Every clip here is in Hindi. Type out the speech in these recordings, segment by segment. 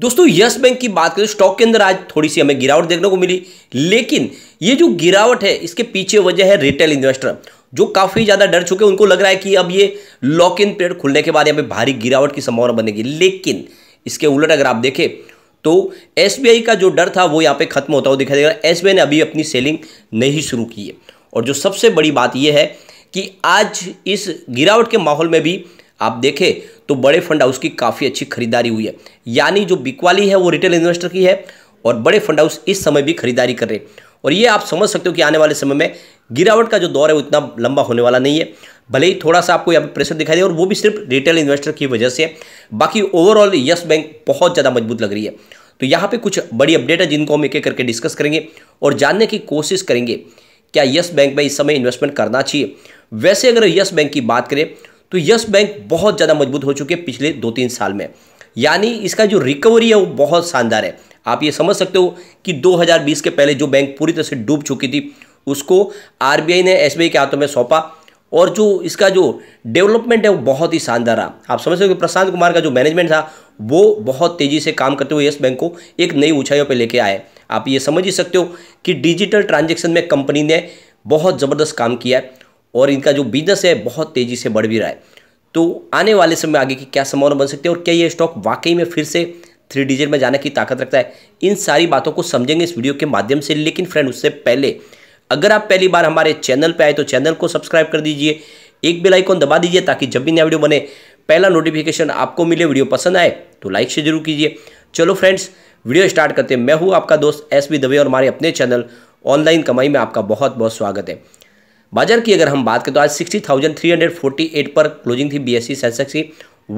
दोस्तों यस बैंक की बात करें स्टॉक के अंदर आज थोड़ी सी हमें गिरावट देखने को मिली लेकिन ये जो गिरावट है इसके पीछे वजह है रिटेल इन्वेस्टर जो काफ़ी ज़्यादा डर चुके उनको लग रहा है कि अब ये लॉक इन पीरियड खुलने के बाद यहाँ पे भारी गिरावट की संभावना बनेगी लेकिन इसके उलट अगर आप देखें तो एस का जो डर था वो यहाँ पे खत्म होता हुआ दिखाई देगा एस ने अभी अपनी सेलिंग नहीं शुरू की है और जो सबसे बड़ी बात यह है कि आज इस गिरावट के माहौल में भी आप देखें तो बड़े फंड हाउस की काफ़ी अच्छी खरीदारी हुई है यानी जो बिकवाली है वो रिटेल इन्वेस्टर की है और बड़े फंड हाउस इस समय भी खरीदारी कर रहे हैं और ये आप समझ सकते हो कि आने वाले समय में गिरावट का जो दौर है वो इतना लंबा होने वाला नहीं है भले ही थोड़ा सा आपको यहाँ पर प्रेशर दिखाई दे और वो भी सिर्फ रिटेल इन्वेस्टर की वजह से है बाकी ओवरऑल यस बैंक बहुत ज़्यादा मजबूत लग रही है तो यहाँ पे कुछ बड़ी अपडेट है जिनको हम एक एक करके डिस्कस करेंगे और जानने की कोशिश करेंगे क्या यस बैंक में इस समय इन्वेस्टमेंट करना चाहिए वैसे अगर यस बैंक की बात करें तो यस बैंक बहुत ज़्यादा मजबूत हो चुके पिछले दो तीन साल में यानी इसका जो रिकवरी है वो बहुत शानदार है आप ये समझ सकते हो कि 2020 के पहले जो बैंक पूरी तरह से डूब चुकी थी उसको आरबीआई ने एसबीआई के हाथों में सौंपा और जो इसका जो डेवलपमेंट है वो बहुत ही शानदार रहा आप समझ सकते हो प्रशांत कुमार का जो मैनेजमेंट था वो बहुत तेज़ी से काम करते हुए येस बैंक को एक नई ऊँचाइयों पर लेके आए आप ये समझ ही सकते हो कि डिजिटल ट्रांजेक्शन में कंपनी ने बहुत ज़बरदस्त काम किया है और इनका जो बिजनेस है बहुत तेज़ी से बढ़ भी रहा है तो आने वाले समय आगे की क्या संभावना बन सकती है और क्या ये स्टॉक वाकई में फिर से थ्री डिजिट में जाने की ताकत रखता है इन सारी बातों को समझेंगे इस वीडियो के माध्यम से लेकिन फ्रेंड उससे पहले अगर आप पहली बार हमारे चैनल पर आए तो चैनल को सब्सक्राइब कर दीजिए एक बेल आइकॉन दबा दीजिए ताकि जब भी नया वीडियो बने पहला नोटिफिकेशन आपको मिले वीडियो पसंद आए तो लाइक से जरूर कीजिए चलो फ्रेंड्स वीडियो स्टार्ट करते हैं मैं हूँ आपका दोस्त एस बी दवे और हमारे अपने चैनल ऑनलाइन कमाई में आपका बहुत बहुत स्वागत है बाजार की अगर हम बात करें तो आज sixty thousand three hundred forty eight पर क्लोजिंग थी बीएससी सेंसेक्स की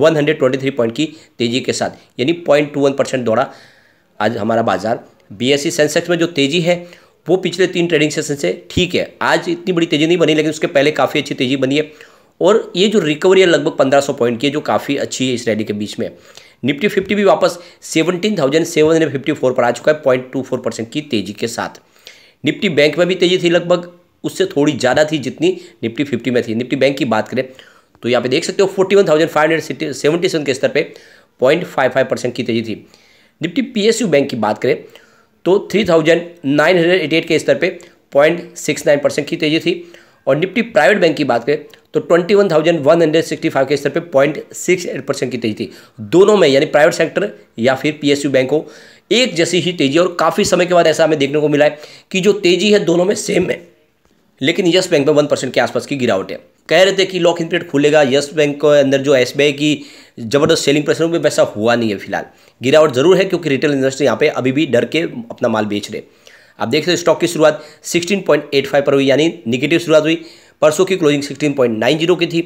123 पॉइंट की तेजी के साथ यानी पॉइंट टू वन परसेंट दौड़ा आज हमारा बाजार बीएससी सेंसेक्स में जो तेजी है वो पिछले तीन ट्रेडिंग सेशन से ठीक है आज इतनी बड़ी तेजी नहीं बनी लेकिन उसके पहले काफ़ी अच्छी तेजी बनी है और ये जो रिकवरी है लगभग सौ पॉइंट की है जो काफ़ी अच्छी है इस रैली के बीच में निफ्टी फिफ्टी भी वापस फोर पर आ चुका है फोर परसेंट की तेजी के साथ निफ्टी बैंक में भी तेजी थी लगभग उससे थोड़ी ज़्यादा थी जितनी निफ्टी फिफ्टी में थी निफ्टी बैंक की बात करें तो यहाँ पे देख सकते हो forty one thousand five hundred seventy seven के स्तर पे पॉइंट फाइव फाइव परसेंट की तेजी थी निफ्टी पीएसयू बैंक की बात करें तो three thousand nine hundred eighty eight के स्तर पे पॉइंट सिक्स नाइन परसेंट की तेजी थी और निफ्टी प्राइवेट बैंक की बात करें तो twenty one thousand one hundred sixty five के स्तर पर पॉइंट सिक्स एट परसेंट की तेजी थी दोनों में यानी प्राइवेट सेक्टर या फिर पी यू बैंक हो एक जैसी ही तेजी और काफ़ी समय के बाद ऐसा हमें देखने को मिला है कि जो तेजी है दोनों में सेम है लेकिन यस बैंक में वन परसेंट के आसपास की गिरावट है कह रहे थे कि लॉक इन पीरियड खुलेगा यस बैंक के अंदर जो एस की जबरदस्त सेलिंग प्रेशर में वैसा हुआ नहीं है फिलहाल गिरावट जरूर है क्योंकि रिटेल इंडस्ट्री यहाँ पे अभी भी डर के अपना माल बेच रहे आप देख सकते स्टॉक की शुरुआत 16.85 पर हुई यानी निगेटिव शुरुआत हुई परसों की क्लोजिंग 16.90 की थी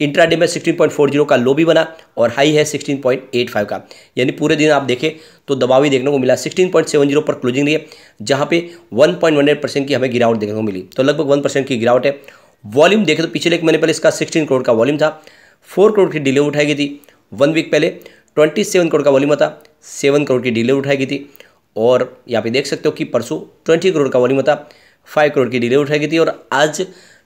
इंट्रा में 16.40 का लो भी बना और हाई है 16.85 का यानी पूरे दिन आप देखें तो दबाव ही देखने को मिला 16.70 पर क्लोजिंग रही है जहाँ पे 1.18 परसेंट की हमें गिरावट देखने को मिली तो लगभग वन परसेंट की गिरावट है वॉल्यूम देखें तो पिछले एक महीने पहले इसका सिक्सटीन करोड़ का वॉल्यूम था फोर करोड़ की डिले उठाई गई थी वन वीक पहले ट्वेंटी सेवन करोड़ का वॉल्यूम था सेवन करोड़ की डिले उठाई गई थी और यहाँ पे देख सकते हो कि परसों ट्वेंटी करोड़ का वॉल्यूम था फाइव करोड़ की डिले उठाई गई थी और आज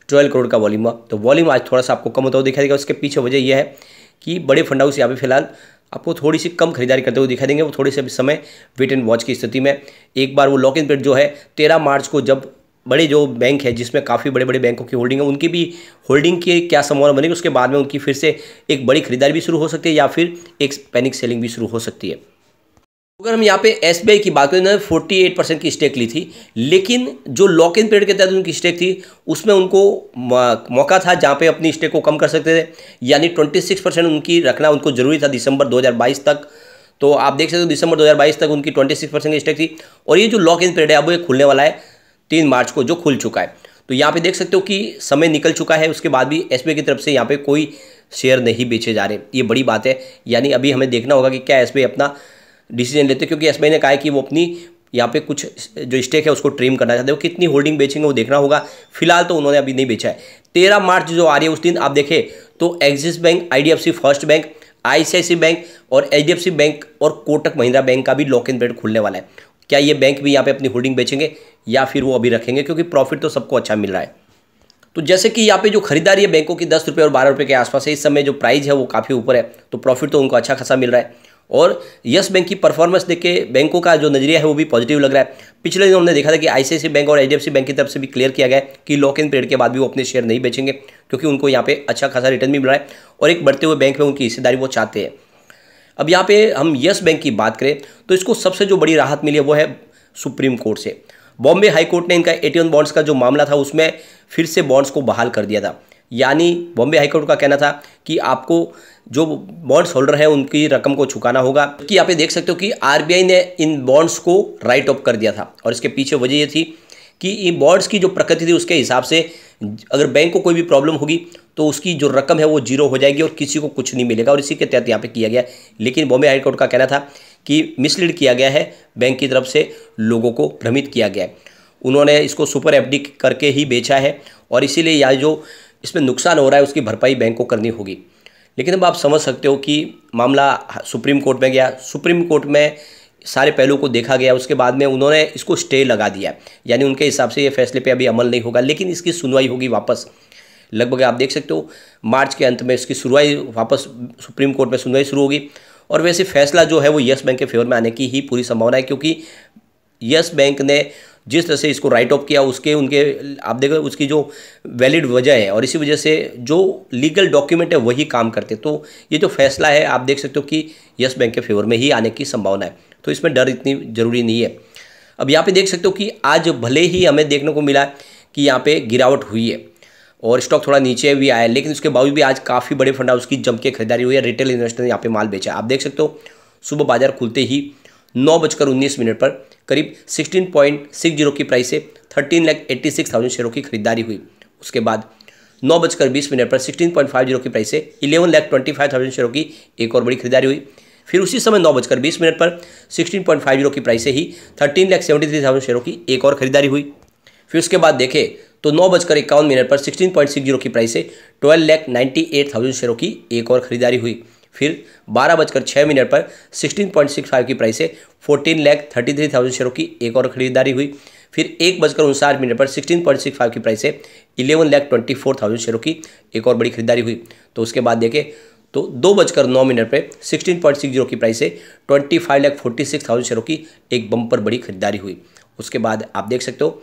ट्वेल्व करोड़ का वॉल्यूम हुआ तो वॉल्यूम आज थोड़ा सा आपको कम होता हुआ दिखाई देगा उसके पीछे वजह यह है कि बड़े फंड हाउस यहाँ पर फिलहाल आपको थोड़ी सी कम खरीदारी करते हुए दिखाई देंगे वो थोड़े से समय वेट एंड वॉच की स्थिति में एक बार वो लॉक इन पेड जो है तेरह मार्च को जब बड़े जो बैंक है जिसमें काफ़ी बड़े बड़े बैंकों की होल्डिंग है उनकी भी होल्डिंग की क्या संभावना बनेगी उसके बाद में उनकी फिर से एक बड़ी खरीदारी भी शुरू हो सकती है या फिर एक पैनिक सेलिंग भी शुरू हो सकती है अगर हम यहाँ पे एस की बात करें उन्होंने 48 परसेंट की स्टेक ली थी लेकिन जो लॉक इन पीरियड के तहत उनकी स्टेक थी उसमें उनको मौका था जहाँ पे अपनी स्टेक को कम कर सकते थे यानी 26 परसेंट उनकी रखना उनको जरूरी था दिसंबर 2022 तक तो आप देख सकते हो दिसंबर 2022 तक उनकी 26 परसेंट की स्टेक थी और ये जो लॉक इन पीरियड है अब ये खुलने वाला है तीन मार्च को जो खुल चुका है तो यहाँ पे देख सकते हो कि समय निकल चुका है उसके बाद भी एस की तरफ से यहाँ पर कोई शेयर नहीं बेचे जा रहे ये बड़ी बात है यानी अभी हमें देखना होगा कि क्या एस अपना डिसीजन लेते क्योंकि एस ने कहा है कि वो अपनी यहाँ पे कुछ जो स्टेक है उसको ट्रिम करना चाहते हो कितनी होल्डिंग बेचेंगे वो देखना होगा फिलहाल तो उन्होंने अभी नहीं बेचा है तेरह मार्च जो आ रही है उस दिन आप देखें तो Axis Bank I first bank I bank और एच बैंक और कोटक महिंद्रा बैंक का भी लॉक इन ब्रेड खुलने वाला है क्या ये बैंक भी यहाँ पे अपनी होल्डिंग बेचेंगे या फिर वो अभी रखेंगे क्योंकि प्रॉफिट तो सबको अच्छा मिल रहा है तो जैसे कि यहाँ पे जो खरीदारी है बैंकों की दस रुपये और बारह रुपये के आसपास है इस समय जो प्राइस है वो काफ़ी ऊपर है तो प्रॉफिट तो उनको अच्छा खासा मिल रहा है और यस बैंक की परफॉर्मेंस देख के बैंकों का जो नजरिया है वो भी पॉजिटिव लग रहा है पिछले दिन हमने देखा था कि आईसीआईसी बैंक और एच बैंक की तरफ से भी क्लियर किया गया कि लॉक इन पीरियड के बाद भी वो अपने शेयर नहीं बेचेंगे क्योंकि उनको यहाँ पे अच्छा खासा रिटर्न भी मिल रहा है और एक बढ़ते हुए बैंक में उनकी हिस्सेदारी वो चाहते हैं अब यहाँ पे हम यस बैंक की बात करें तो इसको सबसे जो बड़ी राहत मिली है वो है सुप्रीम कोर्ट से बॉम्बे हाई कोर्ट ने इनका एटी बॉन्ड्स का जो मामला था उसमें फिर से बॉन्ड्स को बहाल कर दिया था यानी बॉम्बे हाईकोर्ट का कहना था कि आपको जो बॉन्ड्स होल्डर हैं उनकी रकम को चुकाना होगा कि यहाँ पे देख सकते हो कि आरबीआई ने इन बॉन्ड्स को राइट ऑफ कर दिया था और इसके पीछे वजह ये थी कि इन बॉन्ड्स की जो प्रकृति थी उसके हिसाब से अगर बैंक को कोई भी प्रॉब्लम होगी तो उसकी जो रकम है वो जीरो हो जाएगी और किसी को कुछ नहीं मिलेगा और इसी के तहत यहाँ पे किया गया लेकिन बॉम्बे हाईकोर्ट का कहना था कि मिसलीड किया गया है बैंक की तरफ से लोगों को भ्रमित किया गया है उन्होंने इसको सुपर एफ करके ही बेचा है और इसीलिए यह जो इसमें नुकसान हो रहा है उसकी भरपाई बैंक को करनी होगी लेकिन अब आप समझ सकते हो कि मामला सुप्रीम कोर्ट में गया सुप्रीम कोर्ट में सारे पहलुओं को देखा गया उसके बाद में उन्होंने इसको स्टे लगा दिया यानी उनके हिसाब से ये फैसले पे अभी अमल नहीं होगा लेकिन इसकी सुनवाई होगी वापस लगभग आप देख सकते हो मार्च के अंत में इसकी सुनवाई वापस सुप्रीम कोर्ट में सुनवाई शुरू होगी और वैसे फैसला जो है वो यस बैंक के फेवर में आने की ही पूरी संभावना है क्योंकि यस बैंक ने जिस तरह से इसको राइट ऑफ किया उसके उनके आप देखो उसकी जो वैलिड वजह है और इसी वजह से जो लीगल डॉक्यूमेंट है वही काम करते तो ये जो फैसला है आप देख सकते हो कि यस बैंक के फेवर में ही आने की संभावना है तो इसमें डर इतनी ज़रूरी नहीं है अब यहाँ पे देख सकते हो कि आज भले ही हमें देखने को मिला कि यहाँ पे गिरावट हुई है और स्टॉक थोड़ा नीचे भी आया लेकिन उसके बावजूद भी आज काफ़ी बड़े फंड उसकी जम के खरीदारी हुई है रिटेल इन्वेस्टर ने यहाँ पे माल बेचा आप देख सकते हो सुबह बाजार खुलते ही नौ बजकर उन्नीस मिनट पर करीब सिक्सटीन पॉइंट सिक्स जीरो की प्राइस से thirteen lakh eighty six thousand शेयरों की खरीदारी हुई उसके बाद नौ बजकर बीस मिनट पर सिक्सटीन पॉइंट फाइव जीरो की प्राइस से eleven lakh twenty five thousand शेयरों की एक और बड़ी खरीदारी हुई फिर उसी समय नौ बजकर बीस मिनट पर सिक्सटीन पॉइंट फाइव जीरो की प्राइस से ही thirteen lakh seventy three thousand शेयरों की एक और खरीदारी हुई फिर उसके बाद देखें तो नौ बजकर इक्यावन मिनट पर सिक्सटीन पॉइंट सिक्स जीरो की प्राइस से twelve lakh ninety eight thousand शेयरों की एक और खरीदारी हुई फिर बारह बजकर छः मिनट पर सिक्सटीन पॉइंट सिक्स फाइव की प्राइस से fourteen lakh thirty three thousand शेयरों की एक और खरीदारी हुई फिर एक बजकर उनसाठ मिनट पर सिक्सटीन पॉइंट सिक्स फाइव की प्राइस से eleven lakh twenty four thousand शेयरों की एक और बड़ी खरीदारी हुई तो उसके बाद देखें तो दो बजकर नौ मिनट पर सिक्सटीन पॉइंट सिक्स जीरो की प्राइस से twenty five lakh forty six thousand शेयरों की एक बम्पर बड़ी खरीदारी हुई उसके बाद आप देख सकते हो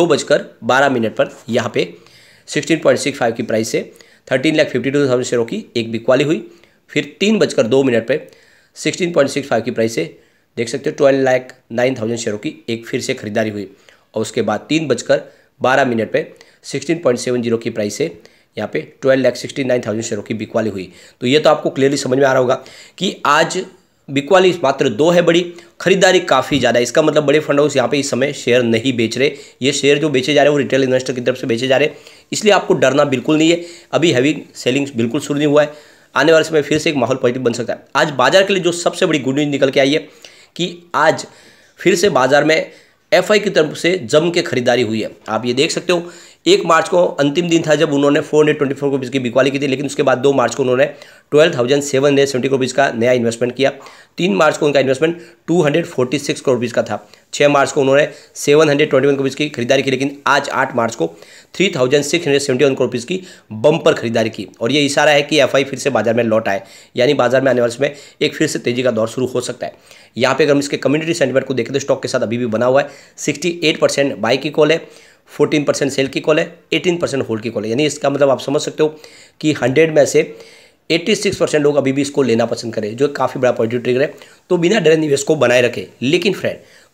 दो बजकर बारह मिनट पर यहाँ पे सिक्सटीन पॉइंट सिक्स फाइव की प्राइस से thirteen lakh fifty two thousand शेयरों की एक बिकवाली हुई फिर तीन बजकर दो मिनट पर सिक्सटीन पॉइंट सिक्स फाइव की प्राइस से देख सकते हो ट्वेल्व लाख नाइन थाउजेंड शेयरों की एक फिर से खरीदारी हुई और उसके बाद तीन बजकर बारह मिनट पर सिक्सटीन पॉइंट सेवन जीरो की प्राइस से यहाँ पे twelve lakh sixty nine thousand शेयरों की बिकवाली हुई तो ये तो आपको क्लियरली समझ में आ रहा होगा कि आज बिकवाली मात्र दो है बड़ी खरीदारी काफ़ी ज़्यादा इसका मतलब बड़े फंड हाउस यहाँ पे इस समय शेयर नहीं बेच रहे ये शेयर जो बेचे जा रहे हैं वो रिटेल इन्वेस्टर की तरफ से बेचे जा रहे हैं इसलिए आपको डरना बिल्कुल नहीं है अभी हैवी सेलिंग बिल्कुल शुरू नहीं हुआ है आने वाले समय फिर से एक माहौल पॉजिटिव बन सकता है आज बाजार के लिए जो सबसे बड़ी गुड न्यूज निकल के आई है कि आज फिर से बाजार में एफ की तरफ से जम के खरीदारी हुई है आप ये देख सकते हो एक मार्च को अंतिम दिन था जब उन्होंने four hundred twenty four rupees की बिकवाली की थी लेकिन उसके बाद दो मार्च को उन्होंने twelve thousand seven hundred seventy rupees का नया इन्वेस्टमेंट किया तीन मार्च को उनका investment two hundred forty six crore rupees का था छः मार्च को उन्होंने seven hundred twenty one rupees की खरीदारी की लेकिन आज आठ मार्च को three thousand six hundred seventy one crore की बम्पर खरीदारी की और ये इशारा है कि एफ फिर से बाजार में लौट आए यानी बाजार में आने वाले समय एक फिर से तेजी का दौर शुरू हो सकता है यहाँ पे अगर हम इसके कम्युनिटी सेंटीमेंट को देखें तो स्टॉक के साथ अभी भी बना हुआ है सिक्सटी एट परसेंट बाई की कॉल है फोर्टीन परसेंट सेल की कॉल है एटीन परसेंट होल्ड की कॉल है यानी इसका मतलब आप समझ सकते हो कि हंड्रेड में से 86 परसेंट लोग अभी भी इसको लेना पसंद करें जो काफ़ी बड़ा पॉजिटिव ट्रिगर है तो बिना डरे निवेश को बनाए रखें लेकिन फ्रेंड